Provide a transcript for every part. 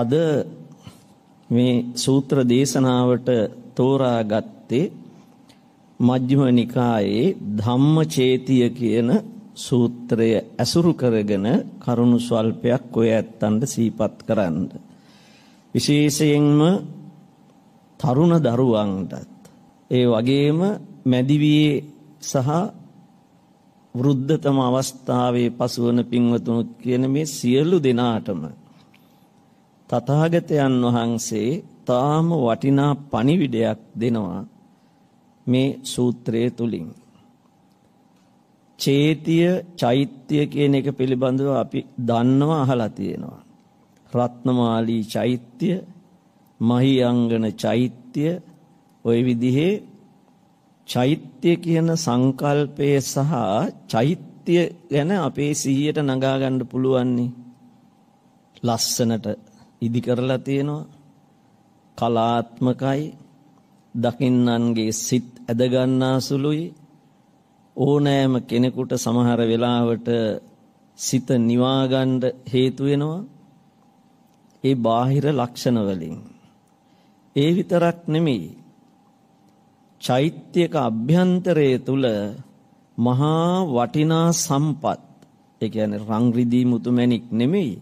අද මේ සූත්‍ර දේශනාවට තෝරාගත්තේ මජ්ක්‍ධිම නිකායේ ධම්මචේතිය කියන සූත්‍රය ඇසුරු කරගෙන කරුණු ස්වල්පයක් ඔය ඇත්තන්ට සීපත් කරන්න. විශේෂයෙන්ම තරුණ දරුවන්ටත් ඒ වගේම මැදිවියේ සහ වෘද්ධතම අවස්ථාවේ පසුවන පින්වතුනුත් කියන මේ සියලු දෙනාටම තථාගතයන් වහන්සේ තාම වටිනා පණිවිඩයක් දෙනවා මේ සූත්‍රයේ තුලින්. චේතිය චෛත්‍ය කියන එක පිළිබඳව අපි දන්නවා අහලා තියෙනවා. රත්නමාලී චෛත්‍ය, මහියංගන චෛත්‍ය ওই විදිහේ චෛත්‍ය කියන සංකල්පය සහ චෛත්‍ය ගැන අපේ සිහියට නගා ගන්න පුළුවන් ලස්සනට ඉදි කරලා තියෙනවා කලාත්මකයි දකින්නන්ගේ සිත් ඇදගන්නා සුළුයි ඕනෑම කෙනෙකුට සමහර වෙලාවට සිත නිවාගන්න හේතු වෙනවා ඒ බාහිර ලක්ෂණ වලින් ඒ විතරක් නෙමෙයි චෛත්‍යක අභ්‍යන්තරයේ තුල මහා වටිනා සම්පත් ඒ කියන්නේ රං රිදී මුතුමැණික් නෙමෙයි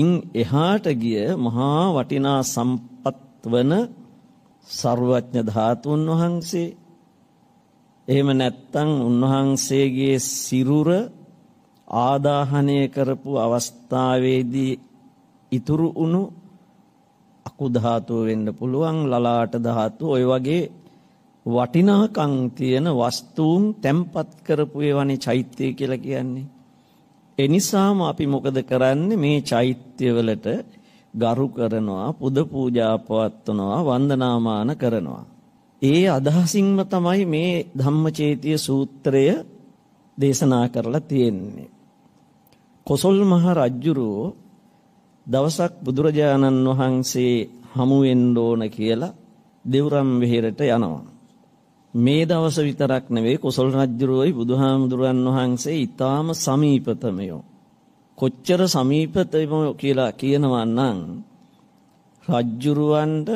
ඉන් එහාට ගිය මහා වටිනා සම්පත් වන ਸਰවඥ ධාතුන් වහන්සේ එහෙම නැත්නම් උන්වහන්සේගේ සිරුර ආදාහනය කරපු අවස්ථාවේදී ඉතුරු වුණු අකු ධාතුව වෙන්න පුළුවන් ලලාට ධාතුව ඔය වගේ වටිනාකම් තියෙන වස්තුන් තැම්පත් කරපු ඒවනේ චෛත්‍ය කියලා කියන්නේ එනිසාම අපි මොකද කරන්නේ මේ චෛත්‍යවලට ගරු කරනවා පුද පූජා පවත්වනවා වන්දනාමාන කරනවා. ඒ අදහසින්ම තමයි මේ ධම්මචේතිය සූත්‍රය දේශනා කරලා තියෙන්නේ. කොසල් මහ රජුරෝ දවසක් බුදුරජාණන් වහන්සේ හමු වෙන්න ඕන කියලා දෙවුරම් වෙහෙරට යනවා. මේ දවස විතරක් නෙවෙයි කොසල් රජුරෝයි බුදුහාමුදුරන් වහන්සේ ඊටාම සමීපතමයෝ. කොච්චර සමීපතමයෝ කියලා කියනවා නම් රජුරවන්ට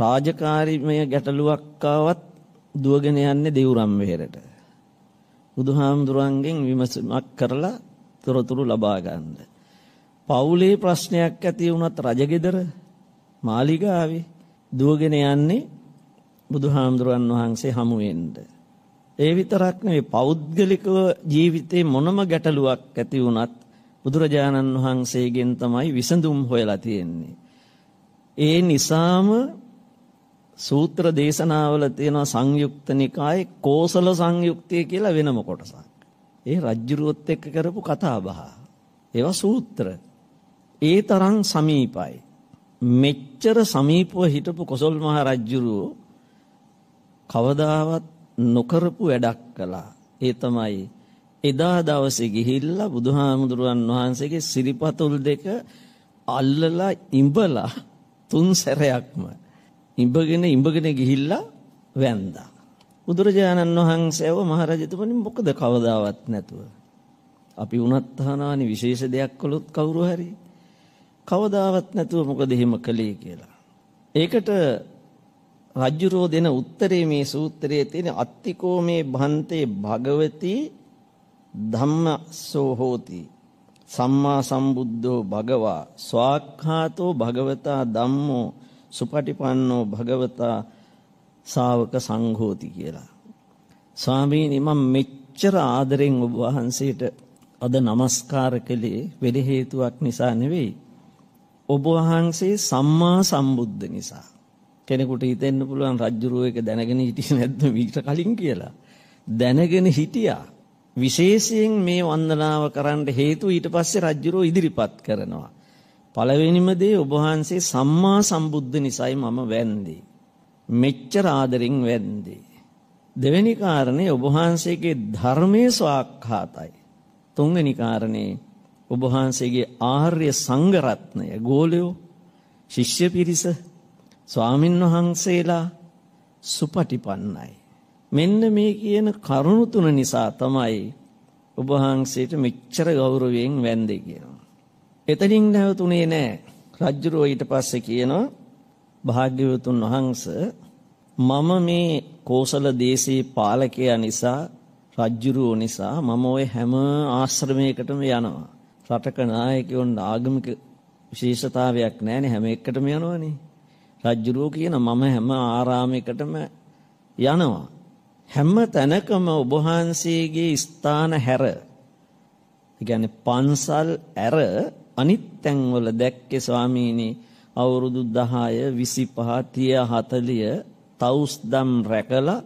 රාජකාරීමය ගැටලුවක් ආවත් දුවගෙන යන්නේ දෙවුරම් වෙහෙරට. බුදුහාමුදුරන්ගෙන් විමසීමක් කරලා තොරතුරු ලබා ගන්න. පවුලේ ප්‍රශ්නයක් ඇති වුණත් රජගෙදර මාලිගාවේ දුවගෙන යන්නේ බුදුහාමුදුරන් වහන්සේ හමු වෙන්න. ඒ විතරක් නෙවෙයි පෞද්ගලිකව ජීවිතේ මොනම ගැටලුවක් ඇති වුණත් බුදුරජාණන් වහන්සේගෙන් තමයි විසඳුම් හොයලා තියෙන්නේ. ඒ නිසාම සූත්‍ර දේශනාවල තියෙන සංයුක්ත නිකායේ කෝසල සංයුක්තිය කියලා වෙනම කොටසක්. ඒ රජ්ජුරුවොත් එක්ක කරපු කතාබහ. ඒවා සූත්‍ර. ඒ තරම් සමීපයි. මෙච්චර සමීපව හිටපු කොසල් මහ රජ්ජුරුවෝ කවදාවත් නොකරපු වැඩක් කළා. ඒ තමයි එදා දවසේ ගිහිල්ලා බුදුහාමුදුරුවන් වහන්සේගේ සිරිපතුල් දෙක අල්ලලා ඉඹලා තුන් සැරයක්ම ඉඹගෙන ඉඹගෙන ගිහිල්ලා වැන්දා. බුදුරජාණන් වහන්සේව මහරජතුමනි මොකද කවදාවත් නැතුව. අපි වුණත් අහනානි විශේෂ දෙයක් කළොත් කවුරු හරි කවදාවත් නැතුව මොකද එහෙම කළේ කියලා. ඒකට රජ්ජුරෝ දෙන උත්තරේ මේ සූත්‍රයේ තියෙන අත්තිකෝ මේ භන්තේ භගවති ධම්මසෝ හෝති සම්මා සම්බුද්ධෝ භගවා ස්වාක්ඛාතෝ භගවතා ධම්මෝ සුපටිපන්නෝ භගවතා ශාවක සංඝෝති කියලා ස්වාමීනි මම මෙච්චර ආදරෙන් ඔබ වහන්සේට අද নমස්කාර කළේ වෙන හේතුවක් නිසා නෙවෙයි ඔබ වහන්සේ සම්මා සම්බුද්ධ නිසා කෙනෙකුට හිතෙන්න පුළුවන් රජ්ජුරුව එක දැනගෙන හිටියේ නැද්ද මීට කලින් කියලා. දැනගෙන හිටියා. විශේෂයෙන් මේ වන්දනාව කරන්න හේතු ඊට පස්සේ රජ්ජුරුව ඉදිරිපත් කරනවා. පළවෙනිම දේ ඔබ වහන්සේ සම්මා සම්බුද්ධ නිසයි මම වැන්දේ. මෙච්චර ආදරෙන් වැන්දේ. දෙවෙනි කාරණේ ඔබ වහන්සේගේ ධර්මයේ ස්වාක්ඛාතයි. තුන්වෙනි කාරණේ ඔබ වහන්සේගේ ආර්ය සංඝ රත්නය ගෝලයෝ ශිෂ්‍ය පිරිස ස්වාමින් වහන්සේලා සුපටිපන්නයි. මෙන්න මේ කියන කරුණු තුන නිසා තමයි ඔබ වහන්සේට මෙච්චර ගෞරවයෙන් වැන්දේ කියනවා. එතනින් නැවතුනේ නෑ. රජ්ජුරුව ඊට පස්සේ කියනවා භාග්‍යවතුන් වහන්ස මම මේ කෝසල දේශේ පාලකයා නිසා රජ්ජුරුව නිසා මම ওই හැම ආශ්‍රමයකටම යනවා. රටක නායකයොන් ආගමික විශේෂතාවයක් නැහැනේ හැම එකටම යනවනේ. රජ්ජුරුව කියන මම හැම ආරාමයකටම යනවා. හැම තැනකම ඔබ වහන්සේගේ ස්ථාන හැර කියන්නේ පන්සල් ඇර අනිත් තැන්වල දැක්කේ ස්වාමීනි අවුරුදු 10 25 30 40 තවුස්දම් රැකලා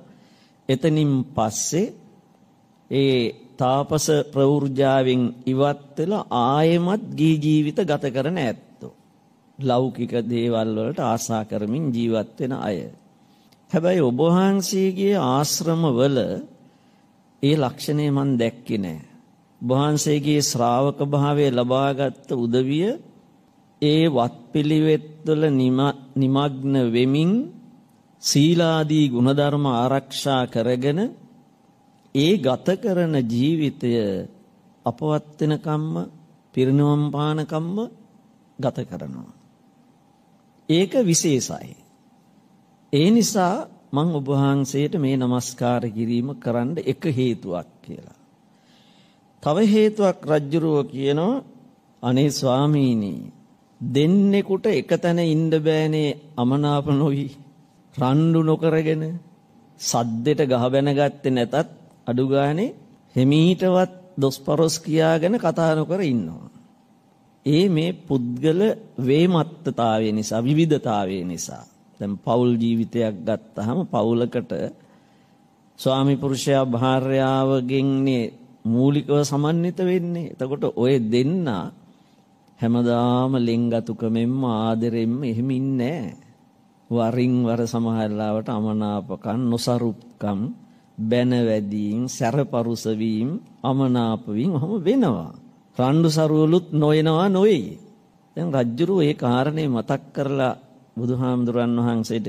එතනින් පස්සේ ඒ තාපස ප්‍රවෘජාවෙන් ඉවත් වෙලා ආයෙමත් ගී ජීවිත ගත කරන ඇත ලෞකික දේවල් වලට ආසා කරමින් ජීවත් වෙන අය. හැබැයි ඔබ වහන්සේගේ ආශ්‍රමවල ඒ ලක්ෂණය මම දැක්කේ නෑ. ඔබ වහන්සේගේ ශ්‍රාවක භාවයේ ලබාගත් උදවිය ඒ වත්පිළිවෙත්වල නිමග්න වෙමින් සීලාදී ගුණධර්ම ආරක්ෂා කරගෙන ඒ ගත කරන ජීවිතය අපවත් වෙනකම්ම පිරිනවම් පානකම්ම ගත කරනවා. ඒක විශේෂයි. ඒ නිසා මම ඔබ වහන්සේට මේ নমස්කාර කිරීම කරන්න එක හේතුවක් කියලා. තව හේතුවක් රජ්ජුරුව කියනවා අනේ ස්වාමීනි දෙන්නෙකුට එක තැන ඉන්න බෑනේ අමනාප නොවි රණ්ඩු නොකරගෙන සද්දෙට ගහ බැනගත්තේ නැතත් අඩු ගානේ හිමීටවත් දොස්පරොස් කියාගෙන කතා නොකර ඉන්නවා. ඒ මේ පුද්ගල වේමත්තතාවය නිසා විවිධතාවය නිසා දැන් පෞල් ජීවිතයක් ගත්තහම පෞලකට ස්වාමි පුරුෂයා භාර්යාවගෙන්නේ මූලිකව සමන්විත වෙන්නේ. එතකොට ඔය දෙන්න හැමදාම ලෙන්ගතුකමෙන්ම ආදරෙන්ම එහෙම ඉන්නේ වරින් වර සමහරලාවට අමනාපකම් නොසරුප්කම් බැනවැදීම් සැරපරුස වීම අමනාප වීම ඔහොම වෙනවා. රණ්ඩු සරුවලුත් නොයනවා නොවේයි. දැන් රජ්ජුරුව ඒ කාරණේ මතක් කරලා බුදුහාමුදුරන් වහන්සේට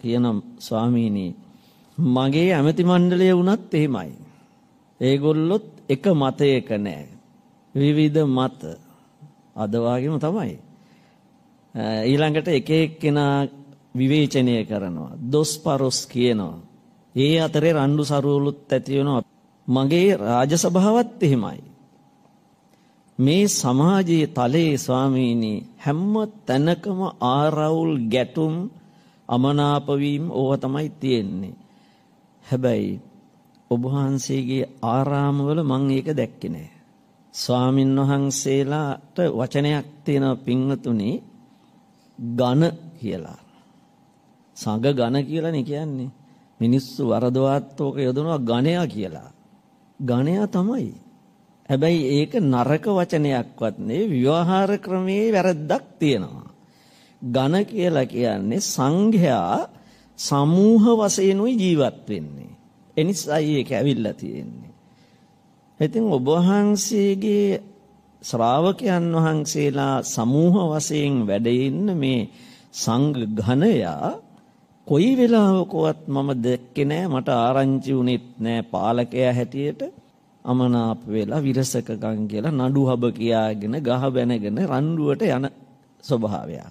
කියනම් ස්වාමීනි මගේ ඇමති මණ්ඩලය වුණත් එහෙමයි. ඒගොල්ලොත් එක මතයක නෑ. විවිධ මත අද තමයි. ඊළඟට එක එක්කෙනා විවේචනය කරනවා. දොස්පරොස් කියනවා. ඒ අතරේ රණ්ඩු සරුවලුත් ඇති වෙනවා. මගේ රාජසභාවත් එහෙමයි. මේ සමාජයේ තලයේ ස්වාමීනි හැම තැනකම ආරවුල් ගැටුම් අමනාප වීම ඕව තමයි තියෙන්නේ. හැබැයි ඔබ වහන්සේගේ ආරාමවල මම ඒක දැක්කේ නෑ. ස්වාමින් වහන්සේලාට වචනයක් තියෙනවා පින්වතුනි ඝන කියලා. සංඝ ඝන කියලානේ කියන්නේ. මිනිස්සු වරදවාත්තෝක යොදනවා ඝණයා කියලා. ඝණයා තමයි හැබැයි ඒක නරක වචනයක්වත් නෙවෙයි විවහාර ක්‍රමයේ වැරද්දක් තියෙනවා. ඝන කියලා කියන්නේ සංඝයා සමූහ වශයෙන්ුයි ජීවත් වෙන්නේ. එනිසායි ඒක ඇවිල්ලා තියෙන්නේ. ඉතින් ඔබ වහන්සේගේ ශ්‍රාවකයන් වහන්සේලා සමූහ වශයෙන් වැඩ ඉන්න මේ සංඝ ඝනයා කොයි වෙලාවකවත් මම දැක්කේ නෑ මට ආරංචි වුණෙත් නෑ පාලකයා හැටියට අමනාප වෙලා විරසකකම් කියලා නඩු හබ කියාගෙන ගහ බැනගෙන රණ්ඩුවට යන ස්වභාවයක්.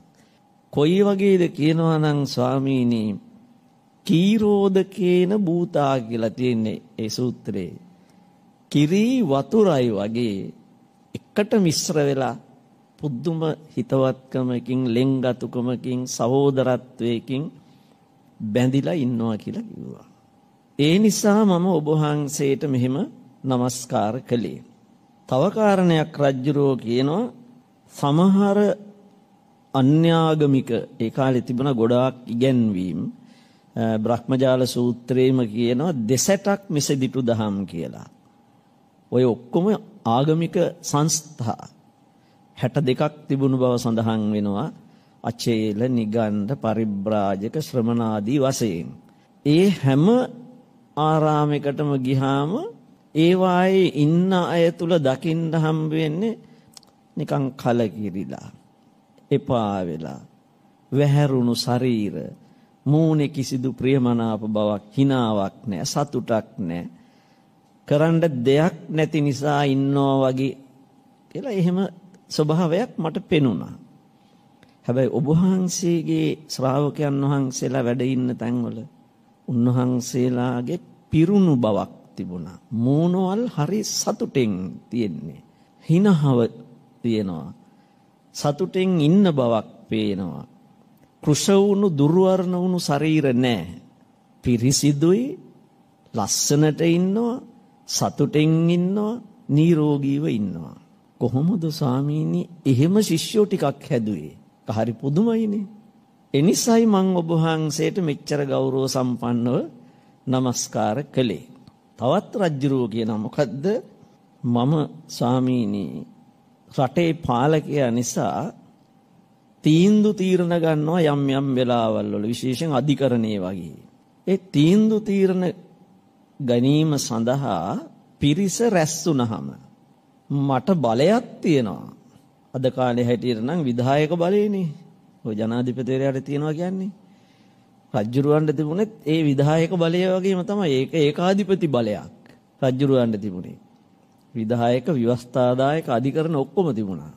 කොයි වගේද කියනවා නම් ස්වාමීනි කීරෝදකේන භූතා කියලා තියෙන්නේ ඒ සූත්‍රේ. කිරි වතුරයි වගේ එකට මිශ්‍ර වෙලා පුදුම හිතවත්කමකින් ලෙන්ගතුකමකින් සහෝදරත්වයකින් බැඳිලා ඉන්නවා කියලා කිව්වා. ඒ නිසා මම ඔබ වහන්සේට මෙහෙම নমස්කාර කළේ. තව කාරණයක් රජ්ජුරෝ කියනවා සමහර අන්‍යාගමික ඒ කාලේ තිබුණ ගොඩාක් ඉගැන්වීම් බ්‍රහ්මජාල සූත්‍රයේම කියනවා දෙසටක් මෙසෙදිටු දහම් කියලා. ඔය ඔක්කොම ආගමික සංස්ථා 62ක් තිබුණු බව සඳහන් වෙනවා. අචේල නිගණ්ඨ පරිබ්‍රාජක ශ්‍රමණාදී වශයෙන්. ඒ හැම ආරාමයකටම ගිහාම ඒ වායේ ඉන්න අය තුල දකින්න හම්බ වෙන්නේ නිකන් කලකිරිලා එපා වෙලා වැහැරුණු ශරීර මූණේ කිසිදු ප්‍රියමනාප බවක් හිනාවක් නැහැ සතුටක් නැහැ කරන්න දෙයක් නැති නිසා ඉන්නවා වගේ කියලා එහෙම ස්වභාවයක් මට පෙනුණා හැබැයි ඔබ වහන්සේගේ ශ්‍රාවකයන් වහන්සේලා වැඩ ඉන්න තැන්වල උන්වහන්සේලාගේ පිරුණු බවක් තිබුණා. මූණවල් හරි සතුටෙන් තියෙන්නේ. හිනහව තියෙනවා. සතුටෙන් ඉන්න බවක් පේනවා. කෘෂ වුණු දුර්වර්ණ වුණු ශරීර නැහැ. පිරිසිදුයි ලස්සනට ඉන්නවා සතුටෙන් ඉන්නවා නිරෝගීව ඉන්නවා. කොහොමද ස්වාමීනි එහෙම ශිෂ්‍යෝ ටිකක් හැදුවේ? හරි පුදුමයිනේ. එනිසයි මං ඔබ වහන්සේට මෙච්චර ගෞරව සම්පන්නව নমස්කාර කළේ. තවත් රජ්ජුරුව කියනවා මොකද්ද? මම ස්වාමීනි රටේ පාලකයා නිසා තීන්දු තීරණ ගන්නවා යම් යම් වෙලාවල් වල විශේෂයෙන් අධිකරණයේ වගේ. ඒ තීන්දු තීරණ ගැනීම සඳහා පිරිස රැස් වුණාම මට බලයක් තියෙනවා. අද කාලේ හැටියට නම් විධායක බලයනේ. ඔය ජනාධිපතිවරයාට තියෙනවා කියන්නේ. රජ්ජුරුවන්ට තිබුණෙත් ඒ විධායක බලය වගේම තමයි. ඒක ඒකාධිපති බලයක් රජ්ජුරුවන්ට තිබුණේ. විධායක ව්‍යවස්ථාදායක අධිකරණ ඔක්කොම තිබුණා.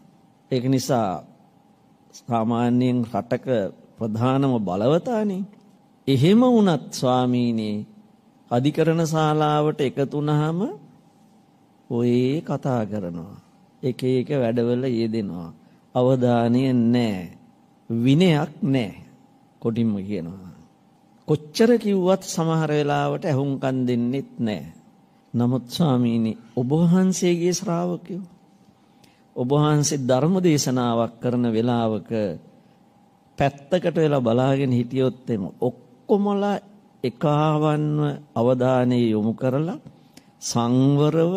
ඒක නිසා සාමාන්‍යයෙන් රටක ප්‍රධානම බලවතානේ. එහෙම වුණත් ස්වාමීනි අධිකරණ ශාලාවට එකතු වුණාම ඔය කතා කරනවා. එක එක වැඩවල යෙදෙනවා. අවධානය නැහැ. විනයක් නැහැ. කොටින්ම කියනවා. කොච්චර කිව්වත් සමහර වෙලාවට ඇහුම්කන් දෙන්නෙත් නැහැ. නමුත් ස්වාමීනි ඔබ වහන්සේගේ ශ්‍රාවකයෝ ඔබ වහන්සේ ධර්ම දේශනාවක් කරන වෙලාවක පැත්තකට වෙලා බලාගෙන හිටියොත් එම ඔක්කොමලා එකාවන්ව අවධානය යොමු කරලා සංවරව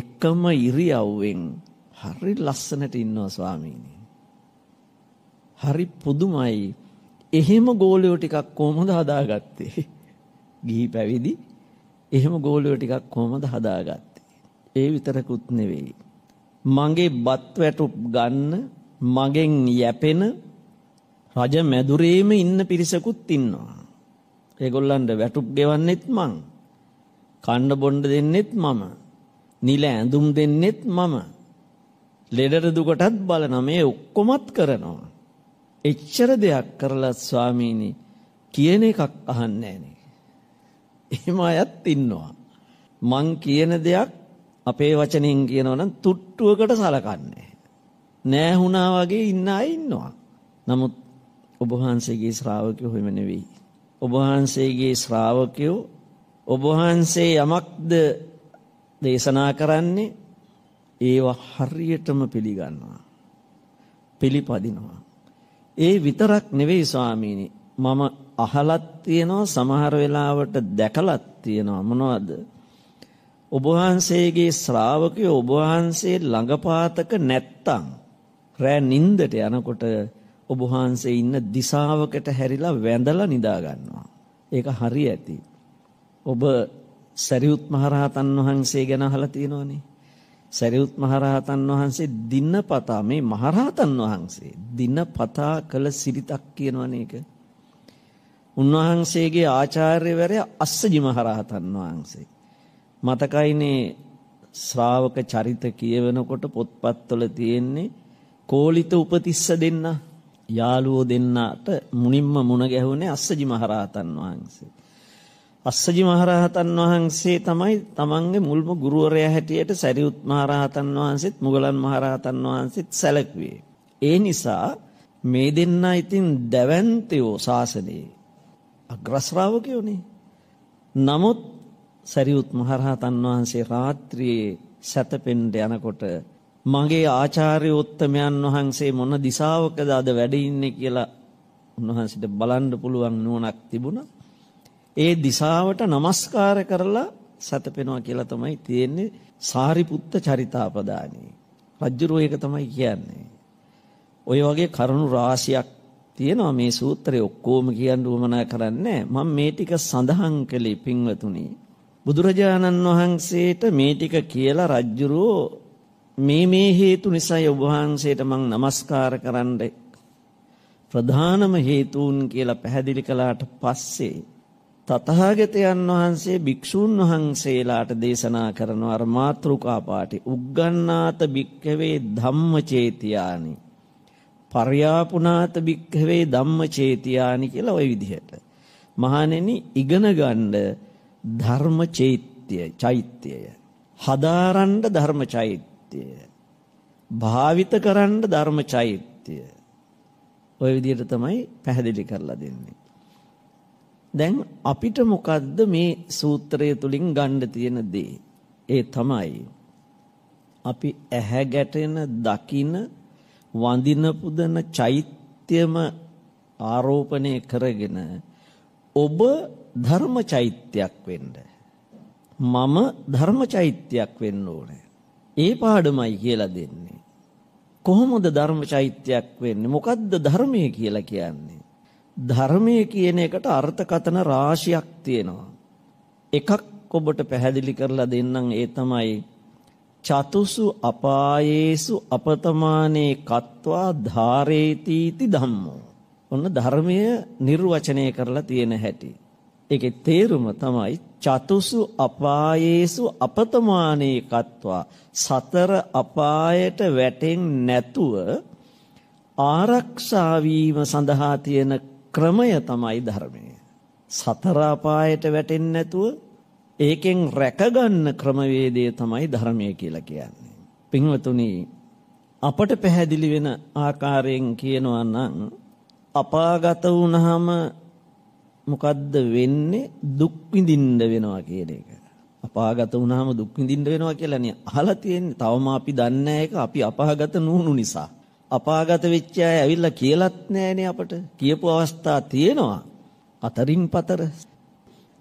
එකම ඉරියව්වෙන් හරි ලස්සනට ඉන්නවා ස්වාමීනි. හරි පුදුමයි එහෙම ගෝලයෝ ටිකක් කොහොමද හදාගත්තේ? ගිහි පැවිදි එහෙම ගෝලයෝ ටිකක් කොහොමද හදාගත්තේ? ඒ විතරකුත් නෙවෙයි. මගේ බත් වැටුප් ගන්න මගෙන් යැපෙන රජ මැදුරේම ඉන්න පිරිසකුත් ඉන්නවා. ඒගොල්ලන්ට වැටුප් ගෙවන්නෙත් මං. කන්න බොන්න දෙන්නෙත් මම. නිල ඇඳුම් දෙන්නෙත් මම. ලෙඩට දුකටත් බලන මේ ඔක්කොමත් කරනවා. එච්චර දෙයක් කරලා ස්වාමීනි කියන එකක් අහන්නේ නෑනේ. එහෙම අයත් ඉන්නවා. මං කියන දෙයක් අපේ වචනෙන් කියනවා නම් තුට්ටුවකට සලකන්නේ නෑ වුණා වගේ ඉන්න අය ඉන්නවා. නමුත් ඔබ වහන්සේගේ ශ්‍රාවකයෝ එහෙම නෙවෙයි. ඔබ වහන්සේගේ ශ්‍රාවකයෝ ඔබ වහන්සේ යමක්ද දේශනා කරන්නේ ඒව හරියටම පිළිගන්නවා. පිළිපදිනවා. ඒ විතරක් නෙවෙයි ස්වාමීනි. මම අහලත් තියෙනවා සමහර වෙලාවට දැකලත් තියෙනවා මොනවද? ඔබ වහන්සේගේ ශ්‍රාවකයෝ ඔබ වහන්සේ ළඟපාතක නැත්තම් රෑ නින්දට යනකොට ඔබ වහන්සේ ඉන්න දිශාවකට හැරිලා වැඳලා නිදා ගන්නවා. ඒක හරි ඇති. ඔබ සරියුත් මහරහතන් වහන්සේ ගැන අහලා තියෙනවනේ. සරියුත් මහරහතන් වහන්සේ දිනපතා මේ මහරහතන් වහන්සේ දිනපතා කළ සිරිතක් කියනවනේ ඒක. උන්වහන්සේගේ ආචාර්යවරයා අස්සජි මහරහතන් වහන්සේ. මතකයිනේ ශ්‍රාවක චරිත කියවනකොට පොත්පත්වල තියෙන්නේ කෝලිත උපතිස්ස දෙන්න යාළුවෝ දෙන්නට මුනිම්ම මුණ ගැහුනේ අස්සජි මහරහතන් වහන්සේ. අස්සජි මහරහතන් වහන්සේ තමයි තමන්ගේ මුල්ම ගුරුවරයා හැටියට සැරියුත් මහරහතන් වහන්සේත් මුගලන් මහරහතන් වහන්සේත් සැලකුවේ. ඒ නිසා මේ දෙන්න ඉතින් දැවැන්තයෝ ශාසනයේ අග්‍රශ්‍රාවකයෝනේ. නමුත් සැරියුත් මහරහතන් වහන්සේ රාත්‍රියේ සැතපෙන්ඩ යනකොට මගේ ආචාර්යෝත්තමයන් වහන්සේ මොන දිසාවකද අද වැඩ ඉන්නේ කියලා උන්වහන්සේට බලන්න පුළුවන් නුවණක් තිබුණා. ඒ දිසාවට নমස්කාර කරලා සැතපෙනවා කියලා තමයි තියෙන්නේ සාරිපුත්ත චරිතාපදානයේ. රජ්ජුරෝ ඒක තමයි කියන්නේ. ඔය වගේ කරුණු රාශියක් තියෙනවා මේ සූත්‍රයේ ඔක්කොම කියන්න උවමනා කරන්නේ මම මේ ටික සඳහන් කළේ පින්වතුනි. බුදුරජාණන් වහන්සේට මේ ටික කියලා රජ්ජුරෝ මේ මේ හේතු නිසායි ඔබ වහන්සේට මං নমස්කාර කරන්න ප්‍රධානම හේතුන් කියලා පැහැදිලි කළාට පස්සේ තතහාගතයන් වහන්සේ භික්ෂූන් වහන්සේලාට දේශනා කරන අර මාත්‍රුකාපාටි උග්ගන්නාත භික්ඛවේ ධම්මචේතියානි පර්යාපුනාත භික්ඛවේ ධම්මචේතියානි කියලා ওই විදිහට මහණෙනි ඉගෙන ගන්න ධර්මචෛත්‍යය චෛත්‍යය හදාරන්න ධර්මචෛත්‍යය භාවිත කරන්න ධර්මචෛත්‍යය ওই විදිහට තමයි පැහැදිලි කරලා දෙන්නේ දැන් අපිට මොකද්ද මේ සූත්‍රය තුලින් ගන්න තියෙන දේ? ඒ තමයි අපි ඇහැ ගැටෙන, දකින, වඳින පුදන චෛත්‍යම ආරෝපණය කරගෙන ඔබ ධර්ම චෛත්‍යයක් වෙන්න. මම ධර්ම චෛත්‍යයක් වෙන්න ඕනේ. ඒ පාඩමයි කියලා දෙන්නේ. කොහොමද ධර්ම චෛත්‍යයක් වෙන්නේ? මොකද්ද ධර්මය කියලා කියන්නේ? ධර්මයේ කියන එකට අර්ථකතන රාශියක් තියෙනවා. එකක් ඔබට පැහැදිලි කරලා දෙන්නම් ඒ තමයි චතුසු අපායේසු අපතමානේ කତ୍වා ධාරේතිති ධම්මෝ. ඔන්න ධර්මය නිර්වචනය කරලා තියෙන හැටි. ඒකේ තේරුම තමයි චතුසු අපායේසු අපතමානේ කତ୍වා සතර අපායට වැටෙන්නේ නැතුව ආරක්ෂා වීම සඳහා තියෙන ක්‍රමය තමයි ධර්මය. සතර අපායට වැටෙන්නේ නැතුව ඒකෙන් රැකගන්න ක්‍රමවේදය තමයි ධර්මය කියලා කියන්නේ. පින්වතුනි අපට පැහැදිලි වෙන ආකාරයෙන් කියනවා නම් අපාගත වුණාම මොකද්ද වෙන්නේ දුක් විඳින්න වෙනවා කියන එක. අපාගත වුණාම දුක් විඳින්න වෙනවා කියලා නේ අහලා තියෙන්නේ. තවම අපි දන්නේ නැහැ ඒක අපි අපාගත නුහුණු නිසා. අපාගත වෙච්ච අය ඇවිල්ලා කියලත් නැහැනේ අපට. කියපු අවස්ථා තියෙනවා. අතරින් පතර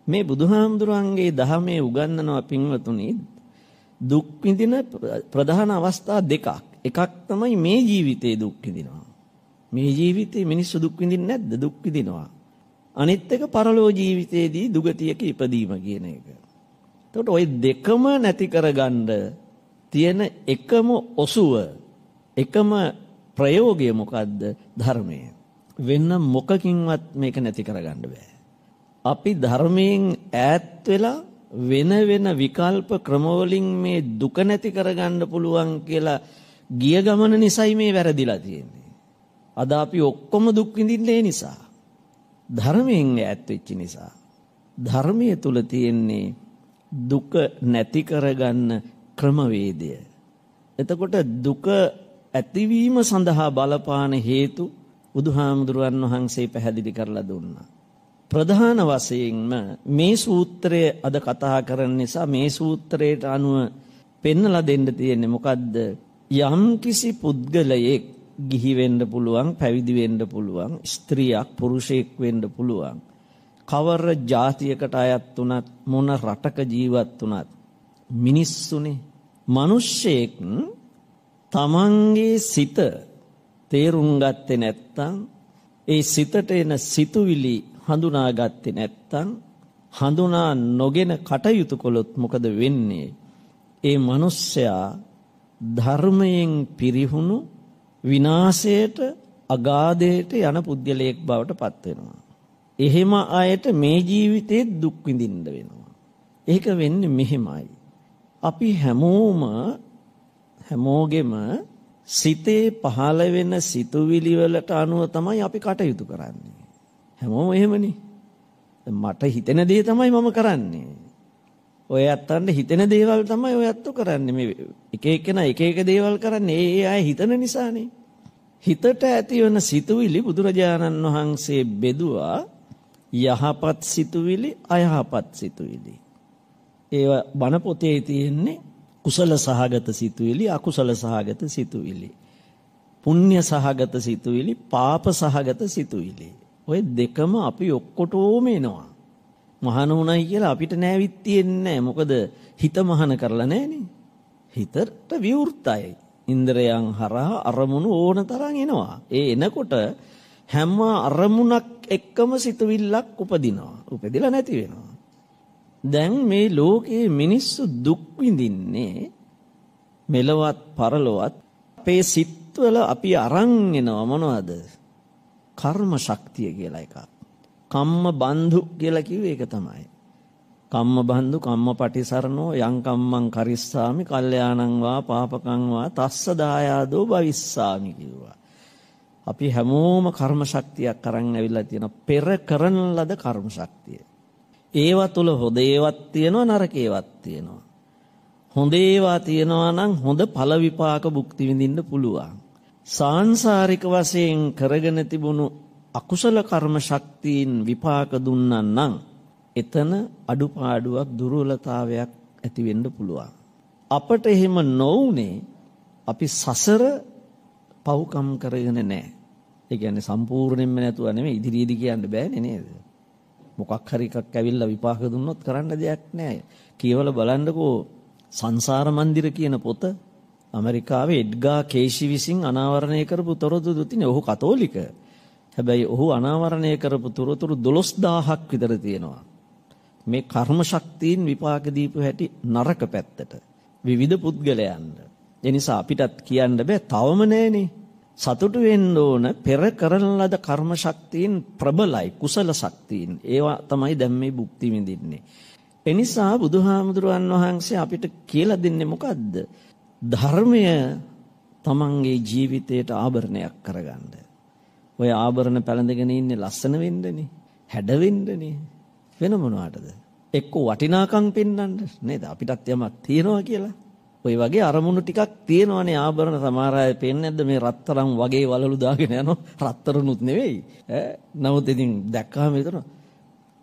මේ බුදුහාමුදුරන්ගේ දහමේ උගන්වනවා පින්වතුනි දුක් විඳින ප්‍රධාන අවස්ථා දෙකක්. එකක් තමයි මේ ජීවිතේ දුක් විඳිනවා. මේ ජීවිතේ මිනිස්සු දුක් විඳින්නේ නැද්ද? දුක් විඳිනවා. අනිත් එක පරලෝ ජීවිතේදී දුගතියක ඉපදීම කියන එක. එතකොට ওই දෙකම නැති කරගන්න තියෙන එකම ඔසුව එකම ප්‍රයෝගය මොකද්ද ධර්මය වෙන්න මොකකින්වත් මේක නැති කරගන්න බෑ අපි ධර්මයෙන් ඈත් වෙලා වෙන වෙන විකල්ප ක්‍රමවලින් මේ දුක නැති කරගන්න පුළුවන් කියලා ගිය ගමන නිසයි මේ වැරදිලා තියෙන්නේ අද අපි ඔක්කොම දුක් විඳින්නේ නිසා ධර්මයෙන් ඈත් වෙච්ච නිසා ධර්මයේ තුල තියෙන්නේ දුක නැති කරගන්න ක්‍රමවේදය එතකොට දුක ඇතිවීම සඳහා බලපාන හේතු බුදුහාමුදුරුවන් වහන්සේ පැහැදිලි කරලා දුන්නා. ප්‍රධාන වශයෙන්ම මේ සූත්‍රය අද කතා කරන නිසා මේ සූත්‍රයට අනුව පෙන්වලා දෙන්න තියෙන්නේ මොකද්ද? යම්කිසි පුද්ගලයෙක් ගිහි වෙන්න පුළුවන්, පැවිදි වෙන්න පුළුවන්, ස්ත්‍රියක්, පුරුෂයෙක් වෙන්න පුළුවන්. කවර ජාතියකට අයත් වුණත්, මොන රටක ජීවත් වුණත් මිනිස්සුනේ. මිනිස්සෙක් තමන්ගේ සිත තේරුම් ගත්තේ නැත්නම් ඒ සිතට එන සිතුවිලි හඳුනා ගත්තේ නැත්නම් හඳුනා නොගෙන කටයුතු කළොත් මොකද වෙන්නේ? ඒ මිනිස්සයා ධර්මයෙන් පිරිහුණු විනාශයට අගාධයට යන පුද්ගලයෙක් බවට පත් වෙනවා. එහෙම අයට මේ ජීවිතේ දුක් විඳින්න වෙනවා. ඒක වෙන්නේ මෙහෙමයි. අපි හැමෝම හැමෝගෙම සිතේ පහළ වෙන සිතුවිලි වලට අනුව තමයි අපි කටයුතු කරන්නේ. හැමෝම එහෙමනේ. මට හිතෙන දේ තමයි මම කරන්නේ. ඔය අත්තන්ට හිතෙන දේවල් තමයි ඔය අත්තු කරන්නේ. මේ එක එකන එක එක දේවල් කරන්නේ ඒ අය හිතන නිසානේ. හිතට ඇතිවන සිතුවිලි බුදුරජාණන් වහන්සේ බෙදුවා යහපත් සිතුවිලි අයහපත් සිතුවිලි. ඒව බණ පොතේ තියෙන්නේ කුසල සහගත සිතුවිලි අකුසල සහගත සිතුවිලි. පුණ්‍ය සහගත සිතුවිලි පාප සහගත සිතුවිලි. ඔය දෙකම අපි ඔක්කොටෝම එනවා. මහාන වුණයි කියලා අපිට නෑවිත් තියෙන්නේ මොකද හිත මහාන කරලා නෑනේ. හිතට විවෘතයි. ඉන්ද්‍රයන් හරහා අරමුණු ඕන තරම් එනවා. ඒ එනකොට හැම අරමුණක් එක්කම සිතුවිල්ලක් උපදිනවා. උපදිලා නැති වෙනවා. දැන් මේ ලෝකයේ මිනිස්සු දුක් විඳින්නේ මෙලවත් පරලොවත් අපේ සිත්වල අපි අරන් එනවා මොනවද? කර්ම ශක්තිය කියලා එකක්. කම්ම බන්දු කියලා කිව්වේ ඒක තමයි. කම්ම බන්දු කම්ම පටිසරණෝ යං කම්මං කරිස්සාමි කල්යාණං වා පාපකං වා තස්ස දායාදෝ භවිස්සාමි කිව්වා. අපි හැමෝම කර්ම ශක්තියක් අරන් ඇවිල්ලා තියෙන පෙර කරන ලද කර්ම ශක්තිය. ඒවා තුල හොඳ ඒවත් තියෙනවා නරක ඒවත් තියෙනවා. හොඳ ඒවා තියෙනවා නම් හොඳ ඵල විපාක භුක්ති විඳින්න පුළුවන්. සාංශාරික වශයෙන් කරගෙන තිබුණු අකුසල කර්ම ශක්තියින් විපාක දුන්නා නම් එතන අඩුපාඩුවක් දුර්වලතාවයක් ඇති වෙන්න පුළුවන්. අපට එහෙම නොවුනේ අපි සසර පව්කම් කරගෙන නැහැ. ඒ කියන්නේ සම්පූර්ණයෙන්ම නැතුව නෙමෙයි ඉදිරියේදී කියන්න බෑනේ නේද? මොකක් හරි එකක් ඇවිල්ලා විපාක දුන්නොත් කරන්න දෙයක් නැහැ. කියවල බලන්නකෝ සංසාර මන්දිර කියන පොත ඇමරිකාවේ එඩ්ගා කේෂි විසින් අනාවරණය කරපු තොරතුරු තියෙනවා. ඔහු කතෝලික. හැබැයි ඔහු අනාවරණය කරපු තොරතුරු 12000ක් විතර තියෙනවා. මේ කර්ම ශක්තියින් විපාක දීපු හැටි නරක පැත්තට විවිධ පුද්ගලයන්ට. ඒ නිසා අපිටත් කියන්න බෑ තවම නෑනේ. සතුටු වෙන්න ඕන පෙර කරන ලද කර්ම ශක්තියින් ප්‍රබලයි කුසල ශක්තියින් ඒවා තමයි දැන් මේ භුක්ති විඳින්නේ එනිසා බුදුහාමුදුරුවන් වහන්සේ අපිට කියලා දෙන්නේ මොකද්ද ධර්මය තමන්ගේ ජීවිතයට ආභරණයක් කරගන්න ඔය ආභරණ පැළඳගෙන ඉන්නේ ලස්සන වෙන්නනේ හැඩ වෙන්නනේ වෙන මොනවටද එක්ක වටිනාකම් පෙන්වන්න නේද අපිටත් යමක් තියනවා කියලා ওই වගේ අරමුණු ටිකක් තියෙනවනේ ආභරණ සමහර අය පේන්නේ නැද්ද මේ රත්තරන් වගේ වලලු දාගෙන යනවා රත්තරනුත් නෙවෙයි ඈ නමුත් ඉතින් දැක්කම හිතන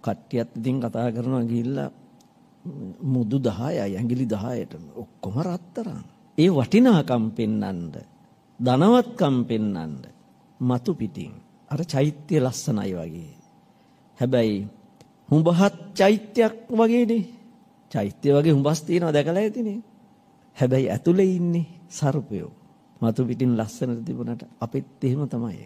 කට්ටියත් ඉතින් කතා කරනවා ගිහිල්ලා මුදු 10යි ඇඟිලි 10ට ඔක්කොම රත්තරන් ඒ වටිනාකම් පෙන්වන්න ධනවත්කම් පෙන්වන්න මතු පිටින් අර චෛත්‍ය ලස්සනයි වගේ හැබැයි හුඹහත් චෛත්‍යයක් වගේනේ චෛත්‍ය වගේ හුඹස් තියනවා දැකලා ඇතිනේ හැබැයි ඇතුලේ ඉන්නේ සර්පයෝ. මතු පිටින් ලස්සනට තිබුණට අපිත් එහෙම තමයි.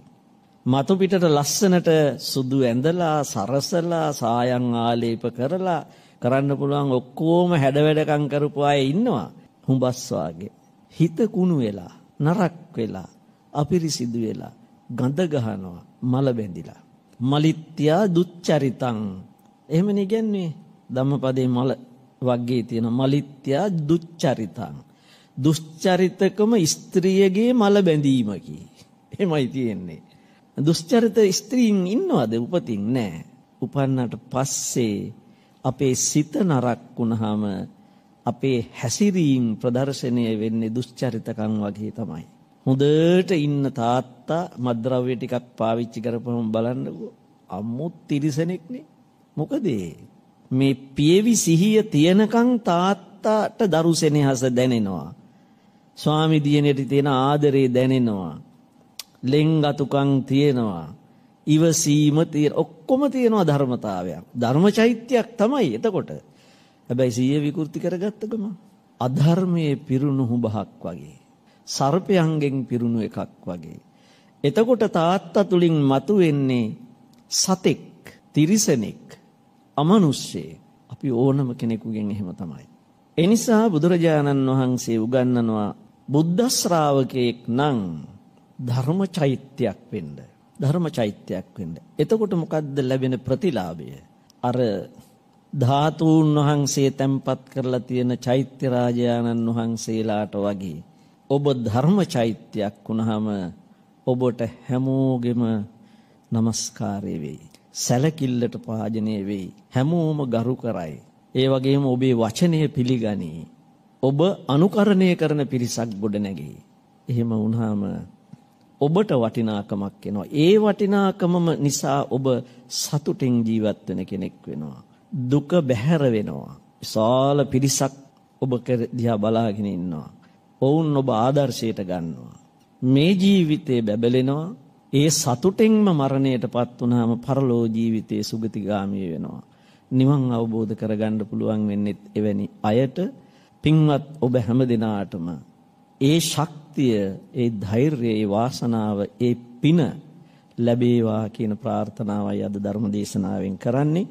මතු පිටට ලස්සනට සුදු ඇඳලා සරසලා සායන් ආලේප කරලා කරන්න පුළුවන් ඔක්කොම හැඩවැඩකම් කරපු අය ඉන්නවා. හුඹස් වාගේ. හිත කුණු වෙලා, නරක් වෙලා, අපිරිසිදු වෙලා, ගඳ ගහනවා, මල බැඳිලා. මලිත්‍යා දුච්චරිතං. එහෙමනේ කියන්නේ ධම්මපදයේ මල වගේ තියෙන මලිත්‍යා දුච්චරිතං දුෂ්චරිතකම ස්ත්‍රියගේ මල බැඳීමකි. එහෙමයි තියෙන්නේ. දුෂ්චරිත ස්ත්‍රීන් ඉන්නවද? උපතින් නෑ. උපන්නට පස්සේ අපේ සිත නරක් වුණාම අපේ හැසිරීම් ප්‍රදර්ශනය වෙන්නේ දුෂ්චරිතකම් වගේ තමයි. හොඳට ඉන්න තාත්තා මද්ද්‍රව්‍ය ටිකක් පාවිච්චි කරපුවම බලන්නකෝ අම්මෝ තිරිසනෙක්නේ. මොකද මේ පියවි සිහිය තියනකන් තාත්තාට දරු සෙනෙහස දැනෙනවා. ස්වාමි දියණියට තියෙන ආදරේ දැනෙනවා. ලෙන්ගතුකම් තියෙනවා. ඉවසීම තියෙන ඔක්කොම තියෙනවා ධර්මතාවයක්. ධර්මචෛත්‍යයක් තමයි එතකොට. හැබැයි සිහිය විකෘති කරගත්ත ගම අධර්මයේ පිරුණු හුඹහක් වගේ. සර්පයන්ගෙන් පිරුණු එකක් වගේ. එතකොට තාත්තා තුලින් මතුවෙන්නේ සතෙක්, තිරිසනෙක්, අමනුස්සේ. අපි ඕනම කෙනෙකුගෙන් එහෙම තමයි. ඒ නිසා බුදුරජාණන් වහන්සේ උගන්වනවා බුද්ධ ශ්‍රාවකයෙක් නම් ධර්ම චෛත්‍යයක් වෙන්න. ධර්ම චෛත්‍යයක් වෙන්න. එතකොට මොකද්ද ලැබෙන ප්‍රතිලාභය? අර ධාතුන් වහන්සේ තැම්පත් කරලා තියෙන චෛත්‍ය රාජානන් වහන්සේලාට වගේ ඔබ ධර්ම චෛත්‍යයක් වුණාම ඔබට හැමෝගෙම নমස්කාරය වෙයි. සැලකිල්ලට පාජනය වෙයි. හැමෝම ගරු කරයි. ඒ වගේම ඔබේ වචනය පිළිගනී. ඔබ අනුකරණය කරන පිරිසක් ගොඩ නැගෙයි. එහෙම වුණාම ඔබට වටිනාකමක් එනවා. ඒ වටිනාකමම නිසා ඔබ සතුටින් ජීවත් වෙන කෙනෙක් වෙනවා. දුක බැහැර වෙනවා. විශාල පිරිසක් ඔබ දිහා බලාගෙන ඉන්නවා. ඔවුන් ඔබ ආදර්ශයට ගන්නවා. මේ ජීවිතේ බැබලෙනවා ඒ සතුටෙන්ම මරණයටපත් වුනහම පරලෝ ජීවිතයේ සුගතිගාමී වෙනවා. නිවන් අවබෝධ කරගන්න පුළුවන් වෙන්නේ එවැනි අයට පින්වත් ඔබ හැම දිනාටම ඒ ශක්තිය, ඒ ධෛර්යය, ඒ වාසනාව, ඒ පින ලැබේවා කියන ප්‍රාර්ථනාවයි අද ධර්ම දේශනාවෙන් කරන්නේ.